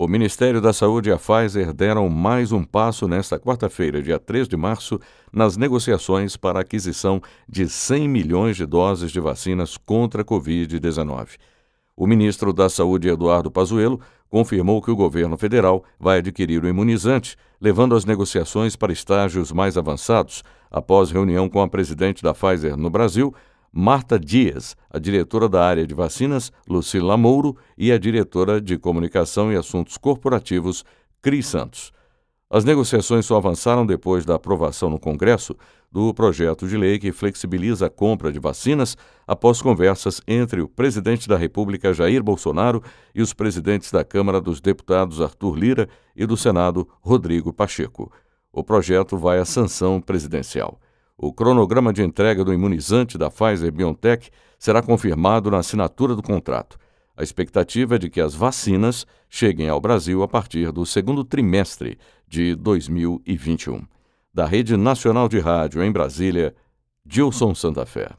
O Ministério da Saúde e a Pfizer deram mais um passo nesta quarta-feira, dia 3 de março, nas negociações para a aquisição de 100 milhões de doses de vacinas contra a Covid-19. O ministro da Saúde, Eduardo Pazuello, confirmou que o governo federal vai adquirir o imunizante, levando as negociações para estágios mais avançados, após reunião com a presidente da Pfizer no Brasil, Marta Dias, a diretora da área de vacinas, Lucila Mouro, e a diretora de comunicação e assuntos corporativos, Cris Santos. As negociações só avançaram depois da aprovação no Congresso do projeto de lei que flexibiliza a compra de vacinas após conversas entre o presidente da República, Jair Bolsonaro, e os presidentes da Câmara dos Deputados, Arthur Lira, e do Senado, Rodrigo Pacheco. O projeto vai à sanção presidencial. O cronograma de entrega do imunizante da Pfizer BioNTech será confirmado na assinatura do contrato. A expectativa é de que as vacinas cheguem ao Brasil a partir do segundo trimestre de 2021. Da Rede Nacional de Rádio em Brasília, Gilson Santa Fé.